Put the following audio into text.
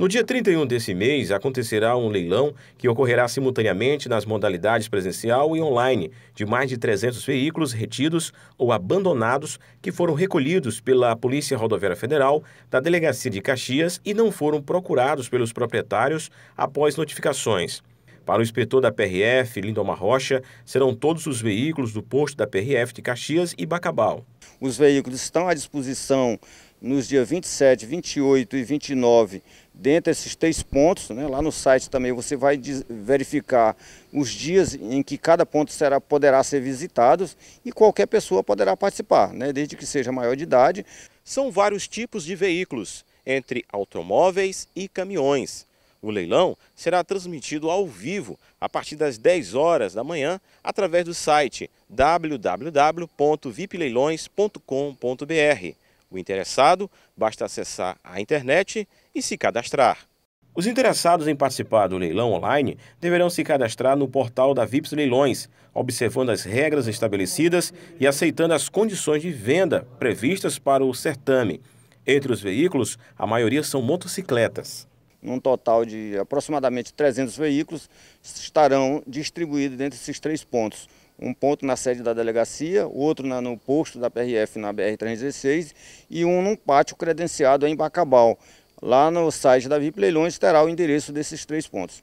No dia 31 desse mês, acontecerá um leilão que ocorrerá simultaneamente nas modalidades presencial e online de mais de 300 veículos retidos ou abandonados que foram recolhidos pela Polícia Rodoviária Federal da Delegacia de Caxias e não foram procurados pelos proprietários após notificações. Para o inspetor da PRF, Lindomar Rocha, serão todos os veículos do posto da PRF de Caxias e Bacabal. Os veículos estão à disposição nos dias 27, 28 e 29, dentro desses três pontos, né, lá no site também você vai verificar os dias em que cada ponto será, poderá ser visitado e qualquer pessoa poderá participar, né, desde que seja maior de idade. São vários tipos de veículos, entre automóveis e caminhões. O leilão será transmitido ao vivo a partir das 10 horas da manhã através do site www.vipleilões.com.br. O interessado basta acessar a internet e se cadastrar. Os interessados em participar do leilão online deverão se cadastrar no portal da VIPS Leilões, observando as regras estabelecidas e aceitando as condições de venda previstas para o certame. Entre os veículos, a maioria são motocicletas. Num total de aproximadamente 300 veículos, estarão distribuídos dentre esses três pontos: um ponto na sede da delegacia, outro na, no posto da PRF na BR-316 e um num pátio credenciado em Bacabal. Lá no site da VIP Leilões terá o endereço desses três pontos.